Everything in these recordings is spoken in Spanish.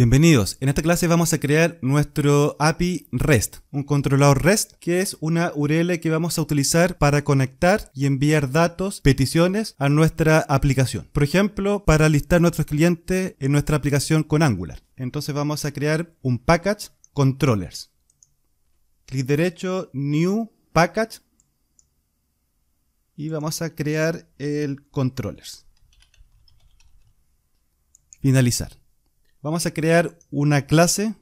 Bienvenidos. En esta clase vamos a crear nuestro API REST, un controlador REST que es una URL que vamos a utilizar para conectar y enviar datos, peticiones a nuestra aplicación. Por ejemplo, para listar nuestros clientes en nuestra aplicación con Angular. Entonces vamos a crear un package controllers. Clic derecho, new package y vamos a crear el controllers. Finalizar. Vamos a crear una clase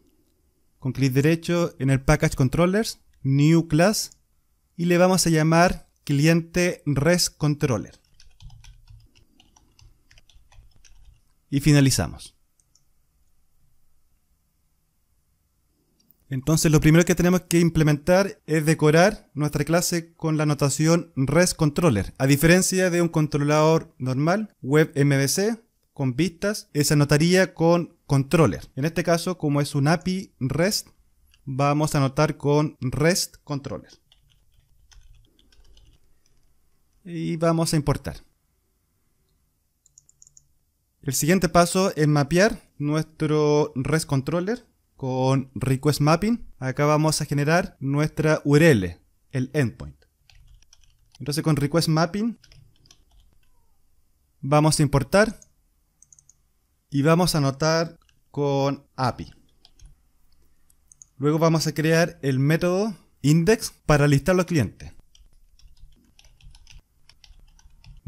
con clic derecho en el Package Controllers, New Class, y le vamos a llamar cliente res controller. Y finalizamos. Entonces lo primero que tenemos que implementar es decorar nuestra clase con la anotación res controller. A diferencia de un controlador normal, WebMVC, con vistas, eh, se anotaría con controller. En este caso, como es un API REST, vamos a anotar con REST controller. Y vamos a importar. El siguiente paso es mapear nuestro REST controller con request mapping. Acá vamos a generar nuestra URL, el endpoint. Entonces con request mapping vamos a importar y vamos a anotar con API. Luego vamos a crear el método index para listar los clientes.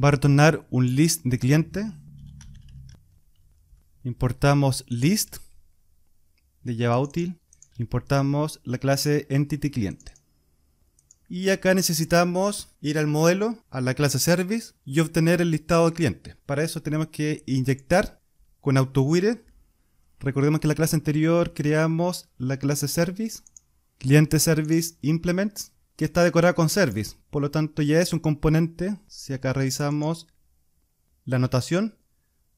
Va a retornar un list de cliente. Importamos list de Java útil. Importamos la clase entity cliente. Y acá necesitamos ir al modelo, a la clase service y obtener el listado de clientes. Para eso tenemos que inyectar con Autowired, Recordemos que en la clase anterior creamos la clase Service, cliente Service Implements, que está decorada con Service. Por lo tanto, ya es un componente. Si acá revisamos la anotación,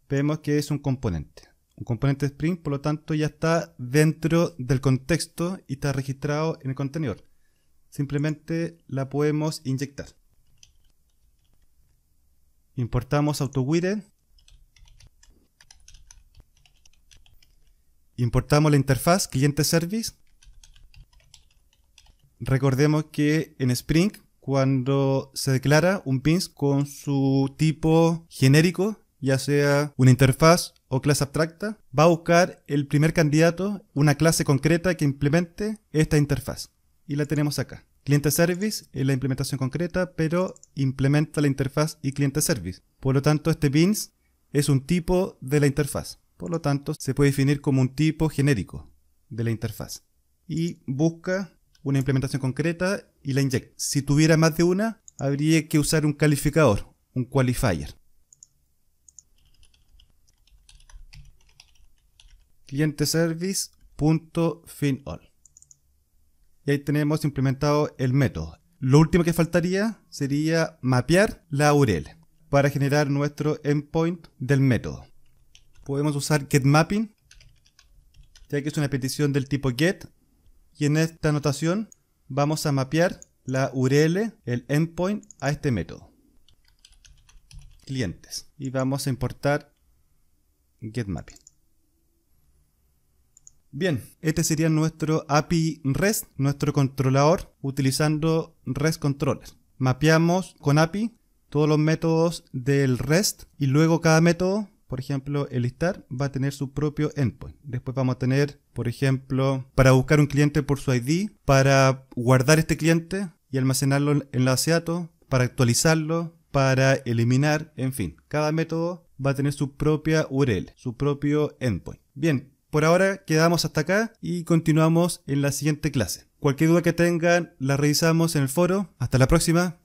vemos que es un componente. Un componente Spring, por lo tanto, ya está dentro del contexto y está registrado en el contenedor. Simplemente la podemos inyectar. Importamos Autowired. Importamos la interfaz cliente service. Recordemos que en Spring, cuando se declara un pins con su tipo genérico, ya sea una interfaz o clase abstracta, va a buscar el primer candidato, una clase concreta que implemente esta interfaz. Y la tenemos acá. Cliente Service es la implementación concreta, pero implementa la interfaz y cliente service. Por lo tanto, este pins es un tipo de la interfaz. Por lo tanto, se puede definir como un tipo genérico de la interfaz. Y busca una implementación concreta y la inyecta. Si tuviera más de una, habría que usar un calificador, un qualifier. clienteservice.finall. Y ahí tenemos implementado el método. Lo último que faltaría sería mapear la URL para generar nuestro endpoint del método. Podemos usar getMapping, ya que es una petición del tipo get. Y en esta anotación vamos a mapear la URL, el endpoint, a este método. Clientes. Y vamos a importar getMapping. Bien, este sería nuestro API REST, nuestro controlador, utilizando REST Controller. Mapeamos con API todos los métodos del REST y luego cada método por ejemplo, el listar va a tener su propio endpoint. Después vamos a tener, por ejemplo, para buscar un cliente por su ID, para guardar este cliente y almacenarlo en la Seato, para actualizarlo, para eliminar, en fin. Cada método va a tener su propia URL, su propio endpoint. Bien, por ahora quedamos hasta acá y continuamos en la siguiente clase. Cualquier duda que tengan la revisamos en el foro. Hasta la próxima.